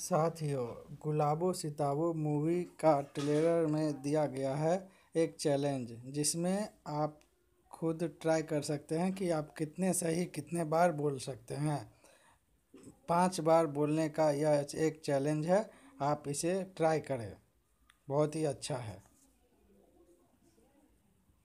साथियों गुलाबो सिताबो मूवी का ट्रेलर में दिया गया है एक चैलेंज जिसमें आप खुद ट्राई कर सकते हैं कि आप कितने सही कितने बार बोल सकते हैं पांच बार बोलने का यह एक चैलेंज है आप इसे ट्राई करें बहुत ही अच्छा है